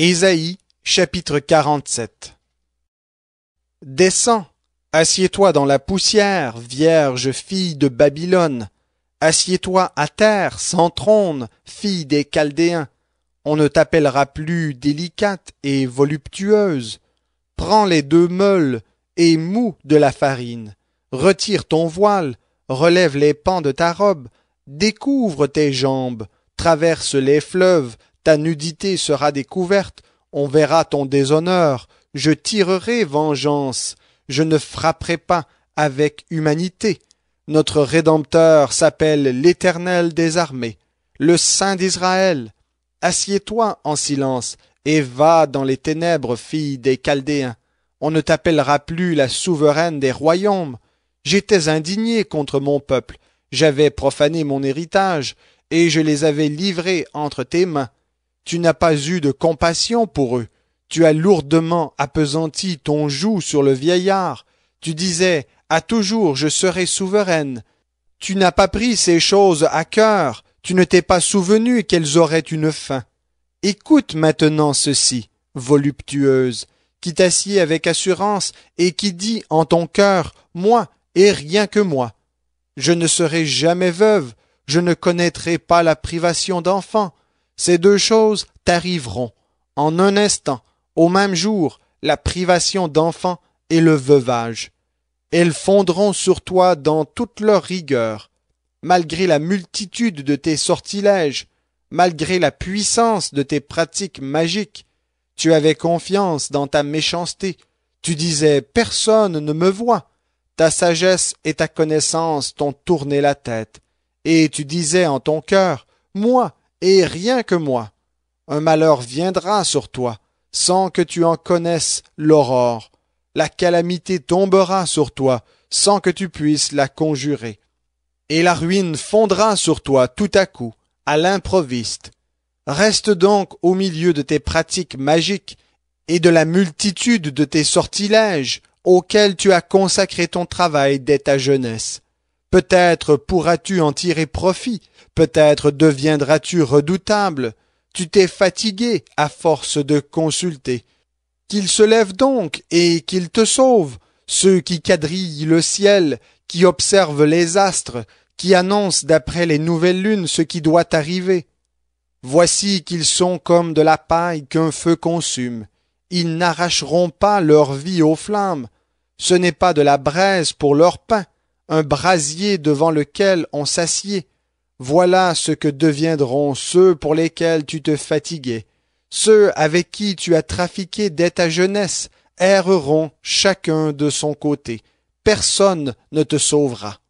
Ésaïe chapitre 47 Descends, assieds-toi dans la poussière, vierge fille de Babylone, assieds-toi à terre, sans trône, fille des Chaldéens. On ne t'appellera plus délicate et voluptueuse. Prends les deux meules et mou de la farine. Retire ton voile, relève les pans de ta robe, découvre tes jambes, traverse les fleuves, ta nudité sera découverte, on verra ton déshonneur, je tirerai vengeance, je ne frapperai pas avec humanité. Notre Rédempteur s'appelle l'Éternel des armées, le Saint d'Israël. Assieds-toi en silence et va dans les ténèbres, fille des Chaldéens. On ne t'appellera plus la souveraine des royaumes. J'étais indigné contre mon peuple, j'avais profané mon héritage, et je les avais livrés entre tes mains tu n'as pas eu de compassion pour eux. Tu as lourdement appesanti ton joug sur le vieillard. Tu disais, à toujours je serai souveraine. Tu n'as pas pris ces choses à cœur. Tu ne t'es pas souvenu qu'elles auraient une fin. Écoute maintenant ceci, voluptueuse, qui t'assied avec assurance et qui dit en ton cœur, moi et rien que moi. Je ne serai jamais veuve, je ne connaîtrai pas la privation d'enfants, ces deux choses t'arriveront en un instant, au même jour, la privation d'enfants et le veuvage. Elles fondront sur toi dans toute leur rigueur, malgré la multitude de tes sortilèges, malgré la puissance de tes pratiques magiques. Tu avais confiance dans ta méchanceté. Tu disais Personne ne me voit. Ta sagesse et ta connaissance t'ont tourné la tête. Et tu disais en ton cœur Moi, et rien que moi. Un malheur viendra sur toi, sans que tu en connaisses l'aurore. La calamité tombera sur toi, sans que tu puisses la conjurer. Et la ruine fondra sur toi tout à coup, à l'improviste. Reste donc au milieu de tes pratiques magiques et de la multitude de tes sortilèges auxquels tu as consacré ton travail dès ta jeunesse. Peut-être pourras-tu en tirer profit, peut-être deviendras-tu redoutable. Tu t'es fatigué à force de consulter. Qu'ils se lèvent donc et qu'ils te sauvent, ceux qui quadrillent le ciel, qui observent les astres, qui annoncent d'après les nouvelles lunes ce qui doit arriver. Voici qu'ils sont comme de la paille qu'un feu consume. Ils n'arracheront pas leur vie aux flammes. Ce n'est pas de la braise pour leur pain, un brasier devant lequel on s'assied. Voilà ce que deviendront ceux pour lesquels tu te fatiguais. Ceux avec qui tu as trafiqué dès ta jeunesse erreront chacun de son côté. Personne ne te sauvera.